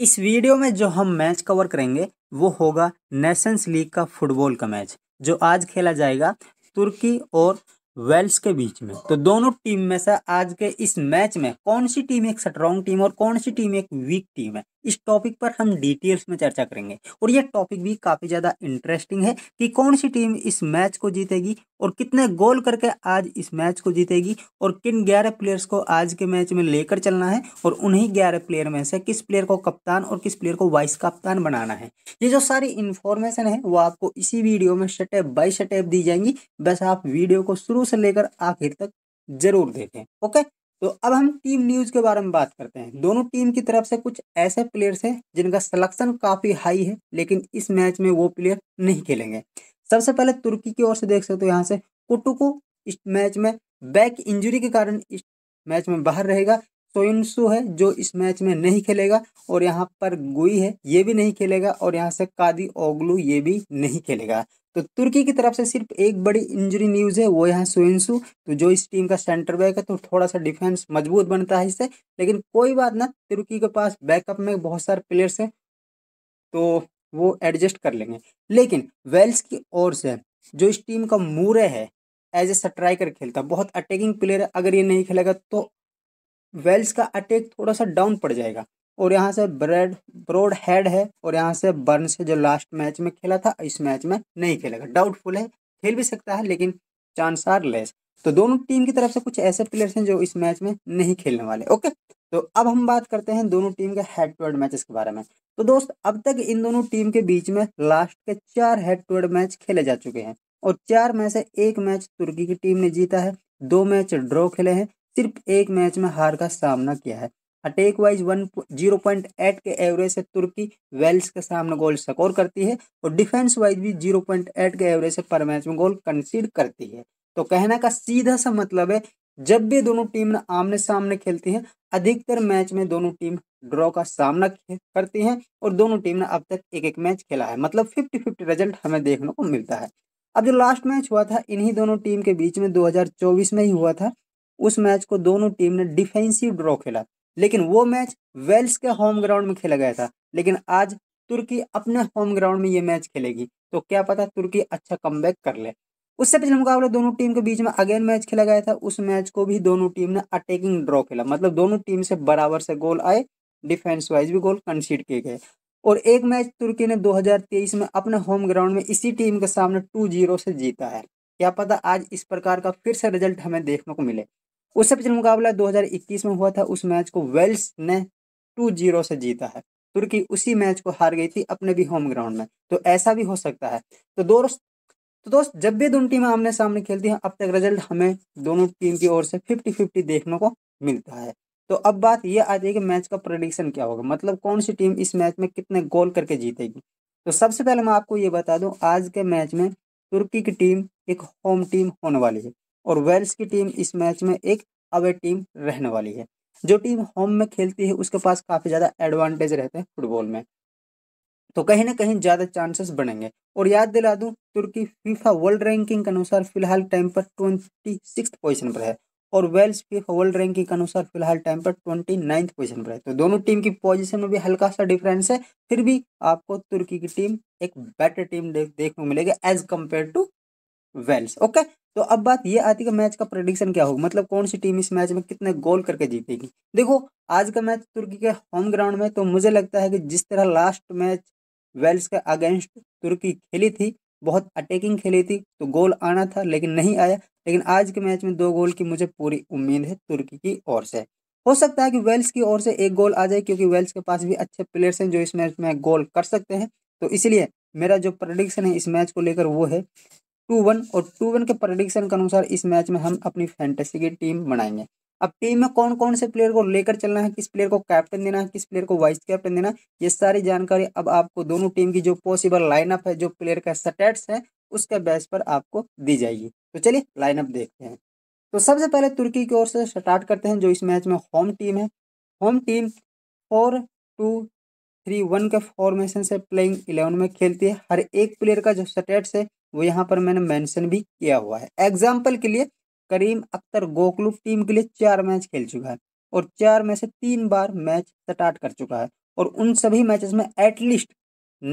इस वीडियो में जो हम मैच कवर करेंगे वो होगा नेशंस लीग का फुटबॉल का मैच जो आज खेला जाएगा तुर्की और वेल्स के बीच में तो दोनों टीम में से आज के इस मैच में कौन सी टीम एक स्ट्रॉन्ग टीम और कौन सी टीम एक वीक टीम है इस टॉपिक पर हम डिटेल्स में चर्चा करेंगे और यह टॉपिक भी काफ़ी ज़्यादा इंटरेस्टिंग है कि कौन सी टीम इस मैच को जीतेगी और कितने गोल करके आज इस मैच को जीतेगी और किन ग्यारह प्लेयर्स को आज के मैच में लेकर चलना है और उन्हीं ग्यारह प्लेयर में से किस प्लेयर को कप्तान और किस प्लेयर को वाइस कप्तान बनाना है ये जो सारी इन्फॉर्मेशन है वो आपको इसी वीडियो में स्टेप बाय स्टेप दी जाएंगी बस आप वीडियो को शुरू से लेकर आखिर तक जरूर देखें ओके तो अब हम टीम न्यूज के बारे में बात करते हैं दोनों टीम की तरफ से कुछ ऐसे प्लेयर्स हैं जिनका सिलेक्शन काफी हाई है लेकिन इस मैच में वो प्लेयर नहीं खेलेंगे सबसे पहले तुर्की की ओर से देख सकते हो यहाँ से कुटू को इस मैच में बैक इंजरी के कारण इस मैच में बाहर रहेगा सोइनसु है जो इस मैच में नहीं खेलेगा और यहाँ पर गुई है ये भी नहीं खेलेगा और यहाँ से कादी ओगलू ये भी नहीं खेलेगा तो तुर्की की तरफ से सिर्फ एक बड़ी इंजरी न्यूज़ है वो यहाँ सुइंसू तो जो इस टीम का सेंटर बैक है तो थोड़ा सा डिफेंस मजबूत बनता है इससे लेकिन कोई बात ना तुर्की के पास बैकअप में बहुत सारे प्लेयर्स हैं तो वो एडजस्ट कर लेंगे लेकिन वेल्स की ओर से जो इस टीम का मूरे है एज ए स्ट्राइकर खेलता बहुत अटैकिंग प्लेयर है अगर ये नहीं खेलेगा तो वेल्स का अटैक थोड़ा सा डाउन पड़ जाएगा और यहाँ से ब्रेड ब्रोड हेड है और यहाँ से बर्न से जो लास्ट मैच में खेला था इस मैच में नहीं खेलेगा डाउटफुल है खेल भी सकता है लेकिन चांस आर लेस तो दोनों टीम की तरफ से कुछ ऐसे प्लेयर्स हैं जो इस मैच में नहीं खेलने वाले ओके तो अब हम बात करते हैं दोनों टीम के हेड टू हेड मैचेस के बारे में तो दोस्त अब तक इन दोनों टीम के बीच में लास्ट के चार हेड टू हेड मैच खेले जा चुके हैं और चार में से एक मैच तुर्की की टीम ने जीता है दो मैच ड्रॉ खेले हैं सिर्फ एक मैच में हार का सामना किया है attack wise one zero point eight के एवरेज से तुर्की वेल्स के सामने गोल स्कोर करती है और डिफेंस वाइज भी जीरो पॉइंट एट के एवरेज से पर मैच में गोल कंसीड करती है तो कहने का सीधा सा मतलब है जब भी दोनों टीम आमने सामने खेलती हैं अधिकतर मैच में दोनों टीम ड्रॉ का सामना करती हैं और दोनों टीम ने अब तक एक एक मैच खेला है मतलब फिफ्टी फिफ्टी रिजल्ट हमें देखने को मिलता है अब जो लास्ट मैच हुआ था इन्हीं दोनों टीम के बीच में 2024 में ही हुआ था उस मैच को दोनों टीम ने डिफेंसिव ड्रॉ खेला लेकिन वो मैच वेल्स के होम ग्राउंड में खेला गया था लेकिन आज तुर्की अपने होम ग्राउंड में ये मैच खेलेगी तो क्या पता तुर्की अच्छा कम कर ले उससे पिछले मुकाबले दोनों टीम के बीच में अगेन मैच खेला गया था उस मैच को भी दोनों टीम ने अटैकिंग ड्रॉ खेला मतलब दोनों टीम से बराबर से गोल आए डिफेंस वाइज भी गोल कंसीड किए गए और एक मैच तुर्की ने 2023 में अपने होम ग्राउंड में इसी टीम के सामने टू जीरो से जीता है क्या पता आज इस प्रकार का फिर से रिजल्ट हमें देखने को मिले उससे पिछले मुकाबला 2021 में हुआ था उस मैच को वेल्स ने टू जीरो से जीता है तुर्की उसी मैच को हार गई थी अपने भी होम ग्राउंड में तो ऐसा भी हो सकता है तो दोस्त तो दोस्त जब भी दोनों टीमें आमने सामने खेलती हैं अब तक रिजल्ट हमें दोनों टीम की ओर से फिफ्टी फिफ्टी देखने को मिलता है तो अब बात यह आती है कि मैच का प्रोडिक्शन क्या होगा मतलब कौन सी टीम इस मैच में कितने गोल करके जीतेगी तो सबसे पहले मैं आपको ये बता दूं आज के मैच में तुर्की की टीम एक होम टीम होने वाली है और वेल्स की टीम इस मैच में एक अवे टीम रहने वाली है जो टीम होम में खेलती है उसके पास काफ़ी ज़्यादा एडवांटेज रहते हैं फुटबॉल में तो कहीं ना कहीं ज़्यादा चांसेस बनेंगे और याद दिला दूं तुर्की फीफा वर्ल्ड रैंकिंग के अनुसार फिलहाल टाइम पर ट्वेंटी सिक्स पोजिशन पर है और वेल्स फीफा वर्ल्ड रैंकिंग के अनुसार फिलहाल टाइम पर ट्वेंटी नाइन्थ पोजिशन पर है तो दोनों टीम की पोजिशन में भी हल्का सा डिफरेंस है फिर भी आपको तुर्की की टीम एक बेटर टीम देखने को मिलेगी as compared to Wales okay तो अब बात ये आती है कि मैच का प्रडिक्शन क्या होगा मतलब कौन सी टीम इस मैच में कितने गोल करके जीतेगी देखो आज का मैच तुर्की के होम ग्राउंड में तो मुझे लगता है कि जिस तरह लास्ट मैच वेल्स के अगेंस्ट तुर्की खेली थी बहुत अटैकिंग खेली थी तो गोल आना था लेकिन नहीं आया लेकिन आज के मैच में दो गोल की मुझे पूरी उम्मीद है तुर्की की ओर से हो सकता है कि वेल्स की ओर से एक गोल आ जाए क्योंकि वेल्स के पास भी अच्छे प्लेयर्स हैं जो इस मैच में गोल कर सकते हैं तो इसलिए मेरा जो प्रडिक्शन है इस मैच को लेकर वो है टू वन और टू वन के प्रडिक्शन के अनुसार इस मैच में हम अपनी फैंटेसी की टीम बनाएंगे अब टीम में कौन कौन से प्लेयर को लेकर चलना है किस प्लेयर को कैप्टन देना है किस प्लेयर को वाइस कैप्टन देना है ये सारी जानकारी अब आपको दोनों टीम की जो पॉसिबल लाइनअप है जो प्लेयर का स्टेट्स है उसके बेस पर आपको दी जाएगी तो चलिए लाइनअप देखते हैं तो सबसे पहले तुर्की की ओर से स्टार्ट करते हैं जो इस मैच में होम टीम है home team four two three one के फॉर्मेशन से प्लेइंग इलेवन में खेलती है हर एक प्लेयर का जो स्टेट्स है वो यहाँ पर मैंने मेंशन भी किया हुआ है एग्जाम्पल के लिए करीम अख्तर गोकलू टीम के लिए चार मैच खेल चुका है और चार में से तीन बार मैच स्टार्ट कर चुका है और उन सभी मैचेस में at least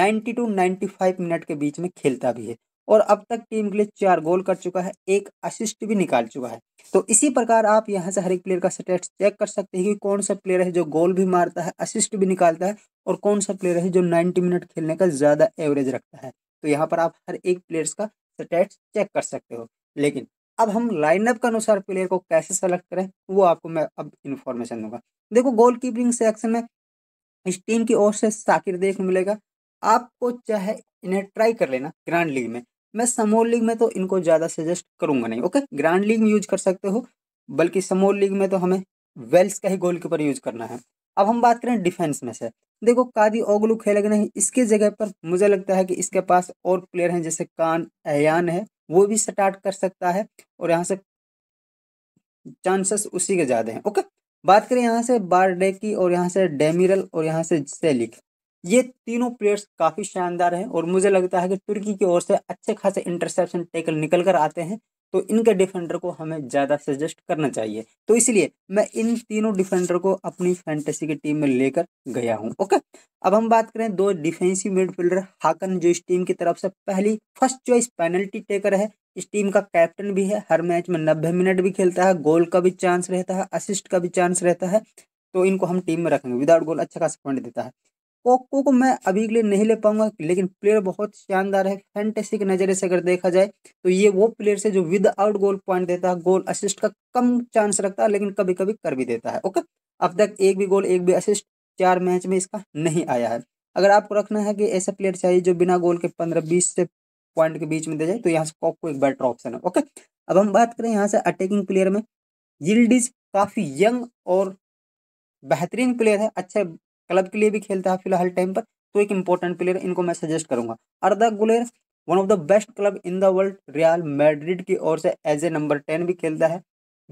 ninety to five minute के बीच में खेलता भी है और अब तक टीम के लिए चार गोल कर चुका है एक असिस्ट भी निकाल चुका है तो इसी प्रकार आप यहाँ से हर एक प्लेयर का स्टेटस चेक कर सकते हैं कि कौन सा प्लेयर है जो गोल भी मारता है असिस्ट भी निकालता है और कौन सा प्लेयर है जो नाइन्टी मिनट खेलने का ज़्यादा एवरेज रखता है तो यहाँ पर आप हर एक प्लेयर्स का स्टेटस चेक कर सकते हो लेकिन अब हम लाइनअप के अनुसार प्लेयर को कैसे सेलेक्ट करें वो आपको मैं अब इन्फॉर्मेशन दूंगा देखो गोल कीपिंग सेक्शन में इस टीम की ओर से साकिर देख मिलेगा आपको चाहे इन्हें ट्राई कर लेना ग्रैंड लीग में मैं समोल लीग में तो इनको ज़्यादा सजेस्ट करूंगा नहीं ओके ग्रैंड लीग में यूज कर सकते हो बल्कि समोल लीग में तो हमें वेल्स का ही गोलकीपर यूज करना है अब हम बात करें डिफेंस में से देखो कादी ओगलू खेलेगा नहीं इसके जगह पर मुझे लगता है कि इसके पास और प्लेयर हैं जैसे कान एयान है वो भी स्टार्ट कर सकता है और यहाँ से चांसेस उसी के ज़्यादा हैं ओके बात करें यहाँ से बारडे की और यहाँ से डेमिरल और यहाँ से सेलिक ये तीनों प्लेयर्स काफ़ी शानदार हैं और मुझे लगता है कि तुर्की की ओर से अच्छे खासे इंटरसेप्शन टेकल निकल कर आते हैं तो इनके डिफेंडर को हमें ज़्यादा सजेस्ट करना चाहिए तो इसलिए मैं इन तीनों डिफेंडर को अपनी फैंटेसी की टीम में लेकर गया हूं ओके अब हम बात करें दो डिफेंसिव मिडफील्डर हाकन जो इस टीम की तरफ से पहली फर्स्ट चॉइस पेनल्टी टेकर है इस टीम का कैप्टन भी है हर मैच में नब्बे मिनट भी खेलता है गोल का भी चांस रहता है असिस्ट का भी चांस रहता है तो इनको हम टीम में रखेंगे विदाउट गोल अच्छा खासा पॉइंट देता है पोको को मैं अभी के लिए नहीं ले पाऊंगा लेकिन प्लेयर बहुत शानदार है फैंटेसी के नजरे से अगर देखा जाए तो ये वो प्लेयर से जो आउट गोल पॉइंट देता है गोल असिस्ट का कम चांस रखता है लेकिन कभी कभी कर भी देता है ओके अब तक एक भी गोल एक भी असिस्ट चार मैच में इसका नहीं आया है अगर आपको रखना है कि ऐसा प्लेयर चाहिए जो बिना गोल के पंद्रह बीस से पॉइंट के बीच में दे जाए तो यहाँ से कॉक को एक बेटर ऑप्शन है ओके अब हम बात करें यहाँ से अटैकिंग प्लेयर में यिल्डिज काफ़ी यंग और बेहतरीन प्लेयर है अच्छे क्लब के लिए भी खेलता है फिलहाल टाइम पर तो एक इंपॉर्टेंट प्लेयर इनको मैं सजेस्ट करूंगा Arda Guler one of the best club in the world Real Madrid की ओर से एज ए नंबर टेन भी खेलता है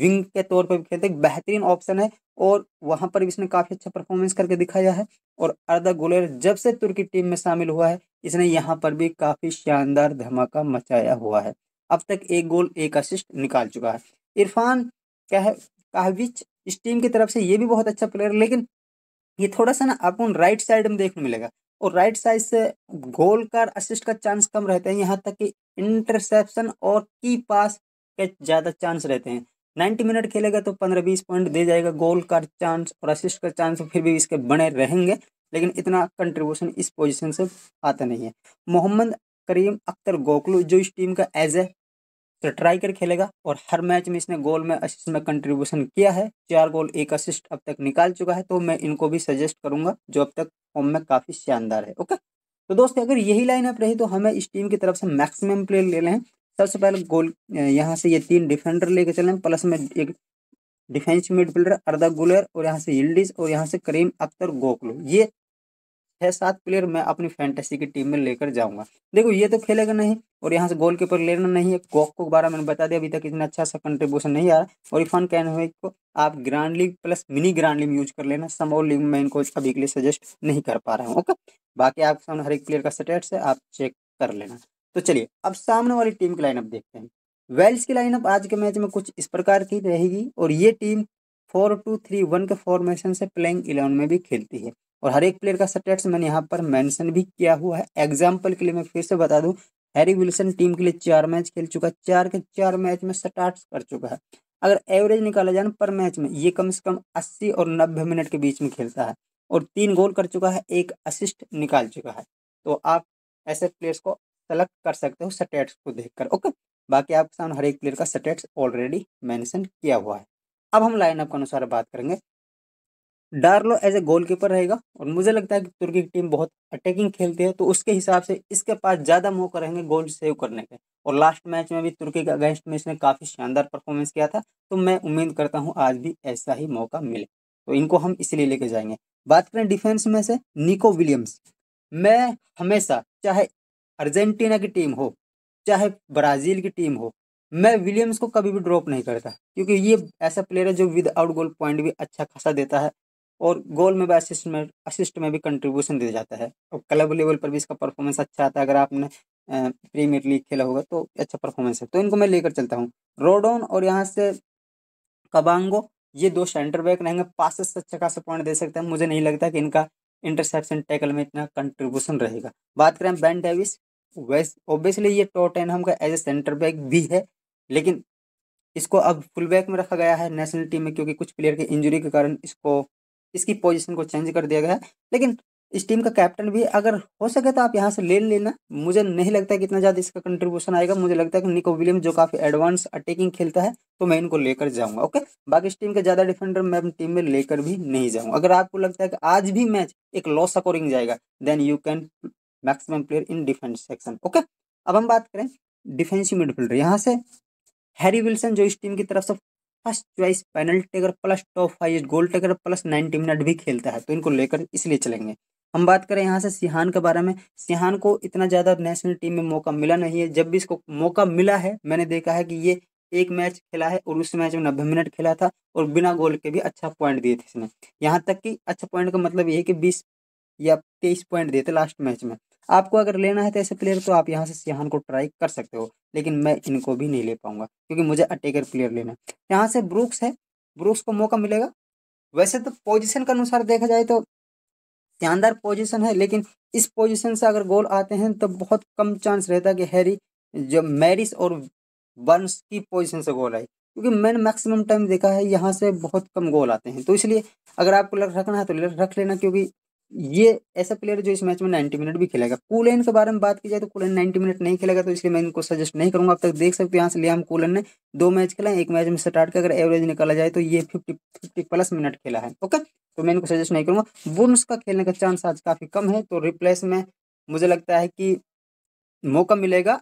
विंग के तौर पर भी खेलते हैं बेहतरीन ऑप्शन है और वहाँ पर भी इसने काफ़ी अच्छा परफॉर्मेंस करके दिखाया है और अर्दा गुलेर जब से तुर्की टीम में शामिल हुआ है इसने यहाँ पर भी काफ़ी शानदार धमाका मचाया हुआ है अब तक एक गोल एक असिस्ट निकाल चुका है इरफान कह काहविच इस टीम की तरफ से ये भी बहुत अच्छा प्लेयर लेकिन ये थोड़ा सा ना आपको राइट साइड में देखने मिलेगा और राइट साइड से गोल कर असिस्ट का चांस कम रहते हैं यहाँ तक कि इंटरसेप्शन और की पास के ज़्यादा चांस रहते हैं 90 मिनट खेलेगा तो 15-20 पॉइंट दे जाएगा गोल का चांस और असिस्ट का चांस फिर भी इसके बने रहेंगे लेकिन इतना कंट्रीब्यूशन इस पोजीशन से आता नहीं है मोहम्मद करीम अख्तर गोखलू जो इस टीम का एज ए तो ट्राई कर खेलेगा और हर मैच में इसने गोल में असिस्ट में कंट्रीब्यूशन किया है चार गोल एक असिस्ट अब तक निकाल चुका है तो मैं इनको भी सजेस्ट करूंगा जो अब तक फॉर्म में काफी शानदार है ओके तो दोस्तों अगर यही लाइन अप रही तो हमें इस टीम की तरफ से मैक्सिमम प्लेयर ले लें सबसे पहले गोल यहाँ से ये तीन डिफेंडर लेके चले प्लस में एक डिफेंस मिडफील्डर अर्धा गुलर और यहाँ से यिल्डिस और यहाँ से करीम अख्तर गोकलो ये छह सात प्लेयर मैं अपनी फैंटेसी की टीम में लेकर जाऊंगा देखो ये तो खेलेगा नहीं और यहाँ से गोल कीपर लेना नहीं है कॉक को बारे मैंने बता दिया अभी तक इतना अच्छा सा कंट्रीब्यूशन नहीं आ रहा और इफान कैन को आप grand league plus mini grand league use कर लेना समोल लीग में इनको अभी के लिए सजेस्ट नहीं कर पा रहा हूँ ओके बाकी आपके सामने हर एक प्लेयर का स्टेट्स है आप चेक कर लेना तो चलिए अब सामने वाली टीम की लाइनअप देखते हैं वेल्स की लाइनअप आज के मैच में कुछ इस प्रकार की रहेगी और ये team four two three one के फॉर्मेशन से प्लेइंग इलेवन में भी खेलती है और हर एक प्लेयर का स्टेट्स मैंने यहाँ पर मेंशन भी किया हुआ है एग्जाम्पल के लिए मैं फिर से बता दूं हैरी विल्सन टीम के लिए चार मैच खेल चुका है चार के चार मैच में स्टार्ट कर चुका है अगर एवरेज निकाला जाए पर मैच में ये कम से कम अस्सी और नब्बे मिनट के बीच में खेलता है और तीन गोल कर चुका है एक असिस्ट निकाल चुका है तो आप ऐसे प्लेयर्स को सेलेक्ट कर सकते हो स्टेट्स को देखकर ओके बाकी आपके सामने हर एक प्लेयर का स्टेट्स ऑलरेडी मेंशन किया हुआ है अब हम लाइनअप के अनुसार बात करेंगे डार्लो एज ए गोलकीपर रहेगा और मुझे लगता है कि तुर्की की टीम बहुत अटैकिंग खेलती है तो उसके हिसाब से इसके पास ज़्यादा मौका रहेंगे गोल सेव करने के और लास्ट मैच में भी तुर्की के अगेंस्ट में इसने काफ़ी शानदार परफॉर्मेंस किया था तो मैं उम्मीद करता हूँ आज भी ऐसा ही मौका मिले तो इनको हम इसलिए लेके जाएंगे बात करें डिफेंस में से निको विलियम्स मैं हमेशा चाहे अर्जेंटीना की टीम हो चाहे ब्राज़ील की टीम हो मैं विलियम्स को कभी भी ड्रॉप नहीं करता क्योंकि ये ऐसा प्लेयर है जो विद आउट गोल पॉइंट भी अच्छा खासा देता है और गोल में भी असिस्ट में असिस्ट में भी कंट्रीब्यूशन दिया जाता है और क्लब लेवल पर भी इसका परफॉर्मेंस अच्छा आता है अगर आपने प्रीमियर लीग खेला होगा तो अच्छा परफॉर्मेंस है तो इनको मैं लेकर चलता हूँ रोडोन और यहाँ से कबांगो ये दो सेंटर बैक रहेंगे से अच्छा खासा पॉइंट दे सकते हैं मुझे नहीं लगता कि इनका इंटरसेप्शन टैकल में इतना कंट्रीब्यूशन रहेगा बात करें बैन डेविस वैस ऑब्वियसली ये हम का एज ए सेंटर बैक भी है लेकिन इसको अब फुल बैक में रखा गया है नेशनल टीम में क्योंकि कुछ प्लेयर की इंजरी के कारण इसको इसकी पोजीशन को चेंज कर दिया गया है लेकिन इस टीम का कैप्टन भी अगर हो सके तो आप यहाँ से ले लेना मुझे नहीं लगता है कि इतना ज़्यादा इसका कंट्रीब्यूशन आएगा मुझे लगता है कि निको विलियम जो काफ़ी एडवांस अटैकिंग खेलता है तो मैं इनको लेकर जाऊंगा ओके बाकी इस टीम के ज़्यादा डिफेंडर मैं अपनी टीम में लेकर भी नहीं जाऊँगा अगर आपको लगता है कि आज भी मैच एक लॉस स्कोरिंग जाएगा then you can maximum player in defence section okay अब हम बात करें डिफेंसिव मिडफील्डर यहाँ से हैरी विल्सन जो इस टीम की तरफ से first choice penalty taker plus top highest goal taker plus ninety minute भी खेलता है तो इनको लेकर इसलिए चलेंगे हम बात करें यहाँ से सिहान के बारे में सिहान को इतना ज़्यादा नेशनल टीम में मौका मिला नहीं है जब भी इसको मौका मिला है मैंने देखा है कि ये एक मैच खेला है और उस मैच में नब्बे मिनट खेला था और बिना गोल के भी अच्छा पॉइंट दिए थे इसने यहाँ तक कि अच्छा पॉइंट का मतलब ये है कि बीस या तेईस पॉइंट दिए थे लास्ट मैच में आपको अगर लेना है तो ऐसे प्लेयर तो आप यहाँ से सियाहान को ट्राई कर सकते हो लेकिन मैं इनको भी नहीं ले पाऊंगा क्योंकि मुझे अटैकर प्लेयर लेना है यहाँ से ब्रूक्स है ब्रूक्स को मौका मिलेगा वैसे तो पोजिशन के अनुसार देखा जाए तो शानदार पोजिशन है लेकिन इस पोजिशन से अगर गोल आते हैं तो बहुत कम चांस रहता है कि हैरी जो मैरिस और बर्नस की पोजिशन से गोल आए क्योंकि मैंने मैक्सिमम टाइम देखा है यहाँ से बहुत कम गोल आते हैं तो इसलिए अगर आपको रखना है तो रख लेना क्योंकि ये ऐसा प्लेयर जो इस मैच में 90 मिनट भी खेलेगा कूलन के बारे में बात की जाए तो कूलन 90 मिनट नहीं खेलेगा तो इसलिए मैं इनको सजेस्ट नहीं करूंगा अब तक देख सकते हो यहाँ से लियाम कूलन ने दो मैच खेला एक मैच में स्टार्ट कर अगर एवरेज निकाला जाए तो ये फिफ्टी फिफ्टी प्लस मिनट खेला है ओके तो मैं इनको सजेस्ट नहीं करूंगा बुनस का खेलने का चांस आज काफ़ी कम है तो रिप्लेस में मुझे लगता है कि मौका मिलेगा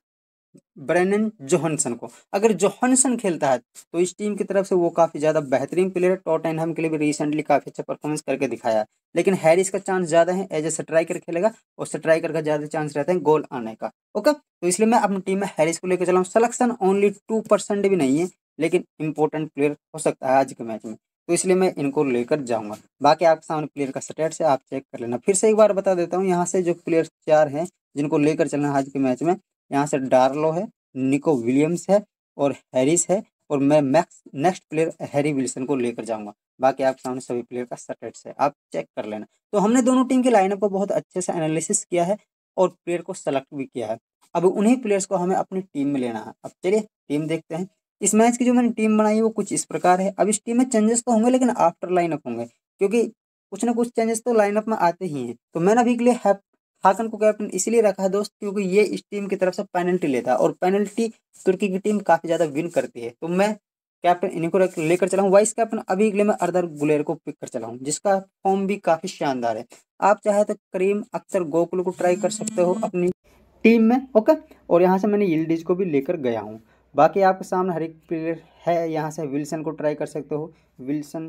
ब्रैनन जोहनसन को अगर जोहनसन खेलता है तो इस टीम की तरफ से वो काफ़ी ज़्यादा बेहतरीन प्लेयर है टॉट टॉटनहम के लिए भी रिसेंटली काफ़ी अच्छा परफॉर्मेंस करके दिखाया है लेकिन हैरिस का चांस ज़्यादा है एज ए स्ट्राइकर खेलेगा और स्ट्राइकर का ज़्यादा चांस रहता है गोल आने का ओके तो इसलिए मैं अपनी टीम में हैरिस को लेकर चला हूँ सलेक्शन ओनली टू परसेंट भी नहीं है लेकिन इंपॉर्टेंट प्लेयर हो सकता है आज के मैच में तो इसलिए मैं इनको लेकर जाऊंगा बाकी आपके सामने प्लेयर का स्टेट से आप चेक कर लेना फिर से एक बार बता देता हूँ यहाँ से जो प्लेयर चार हैं जिनको लेकर चलना आज के मैच में यहाँ से डार्लो है निको विलियम्स है और हैरिस है और मैं max next player Harry Wilson को लेकर जाऊंगा बाकी आप सामने सभी प्लेयर का स्टेट्स है आप चेक कर लेना तो हमने दोनों टीम के लाइनअप को बहुत अच्छे से एनालिसिस किया है और प्लेयर को सेलेक्ट भी किया है अब उन्हीं प्लेयर्स को हमें अपनी टीम में लेना है अब चलिए टीम देखते हैं इस मैच की जो मैंने टीम बनाई वो कुछ इस प्रकार है अब इस टीम में चेंजेस तो होंगे लेकिन आफ्टर लाइनअप होंगे क्योंकि कुछ ना कुछ चेंजेस तो लाइनअप में आते ही हैं तो मैंने अभी के लिए हैप हासन को कैप्टन इसलिए रखा है दोस्त क्योंकि ये इस टीम की तरफ से पेनल्टी लेता है और पेनल्टी तुर्की की टीम काफ़ी ज़्यादा विन करती है तो मैं कैप्टन इन्हीं को लेकर चला हूँ वाइस कैप्टन अभी के लिए मैं अर्दर गुलेर को पिक कर चला हूँ जिसका फॉर्म भी काफ़ी शानदार है आप चाहे तो करीम अक्सर गोकुल को ट्राई कर सकते हो अपनी टीम में ओके और यहाँ से मैंने यिल्डिज को भी लेकर गया हूँ बाकी आपके सामने हर एक प्लेयर है यहाँ से विल्सन को ट्राई कर सकते हो विल्सन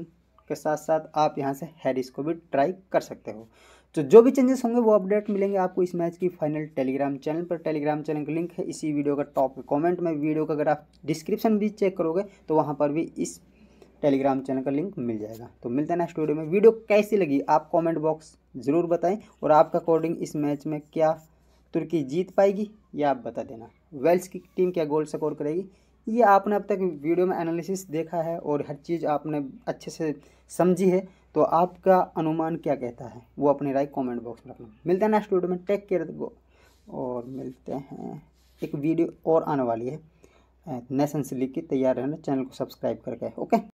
के साथ साथ आप यहाँ से हैरिस को भी ट्राई कर सकते हो तो जो भी चेंजेस होंगे वो अपडेट मिलेंगे आपको इस मैच की फाइनल टेलीग्राम चैनल पर टेलीग्राम चैनल का लिंक है इसी वीडियो का टॉप कमेंट में वीडियो का अगर आप डिस्क्रिप्शन भी चेक करोगे तो वहाँ पर भी इस टेलीग्राम चैनल का लिंक मिल जाएगा तो मिलता हैं नेक्स्ट वीडियो में वीडियो कैसी लगी आप कॉमेंट बॉक्स ज़रूर बताएं और आपका अकॉर्डिंग इस मैच में क्या तुर्की जीत पाएगी या आप बता देना वेल्स की टीम क्या गोल स्कोर करेगी ये आपने अब तक वीडियो में एनालिसिस देखा है और हर चीज़ आपने अच्छे से समझी है तो आपका अनुमान क्या कहता है वो अपनी राय कमेंट बॉक्स में रखना मिलते हैं नेक्स्ट वीडियो में टेक केयर गो और मिलते हैं एक वीडियो और आने वाली है नेशन से लिख के तैयार रहना चैनल को सब्सक्राइब करके ओके